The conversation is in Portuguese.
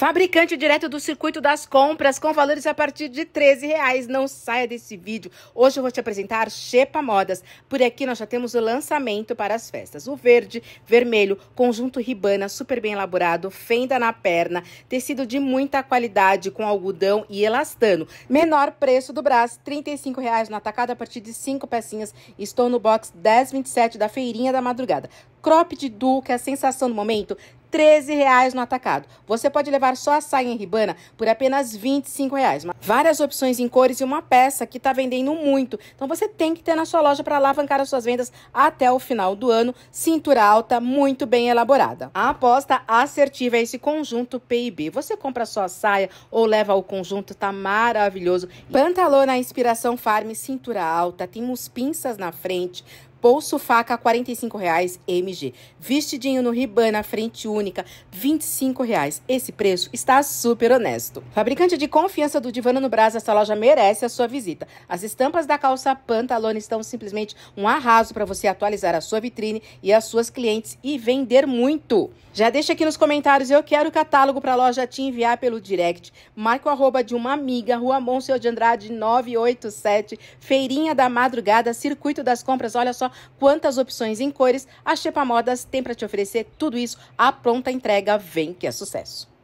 Fabricante direto do circuito das compras com valores a partir de 13 reais. Não saia desse vídeo. Hoje eu vou te apresentar Xepa Modas. Por aqui nós já temos o lançamento para as festas. O verde, vermelho, conjunto ribana, super bem elaborado, fenda na perna, tecido de muita qualidade com algodão e elastano. Menor preço do Brás, R$ 35,00 no atacado a partir de 5 pecinhas. Estou no box 1027 da Feirinha da Madrugada cropped de que é a sensação do momento, R$ no atacado. Você pode levar só a saia em ribana por apenas R$ Várias opções em cores e uma peça que está vendendo muito. Então você tem que ter na sua loja para alavancar as suas vendas até o final do ano. Cintura alta, muito bem elaborada. A aposta assertiva é esse conjunto PIB. Você compra só a saia ou leva o conjunto, tá maravilhoso. Pantalona inspiração farm, cintura alta, Tem uns pinças na frente, Bolso faca, R$ 45,00 MG. Vestidinho no Ribana, frente única, R$ 25,00. Esse preço está super honesto. Fabricante de confiança do Divano no brasil essa loja merece a sua visita. As estampas da calça pantalone estão simplesmente um arraso para você atualizar a sua vitrine e as suas clientes e vender muito. Já deixa aqui nos comentários, eu quero o catálogo para a loja te enviar pelo direct. Marca o arroba de uma amiga, Rua Monsenhor de Andrade 987, Feirinha da Madrugada, Circuito das Compras, olha só, quantas opções em cores a Xepa Modas tem para te oferecer. Tudo isso à pronta entrega. Vem que é sucesso!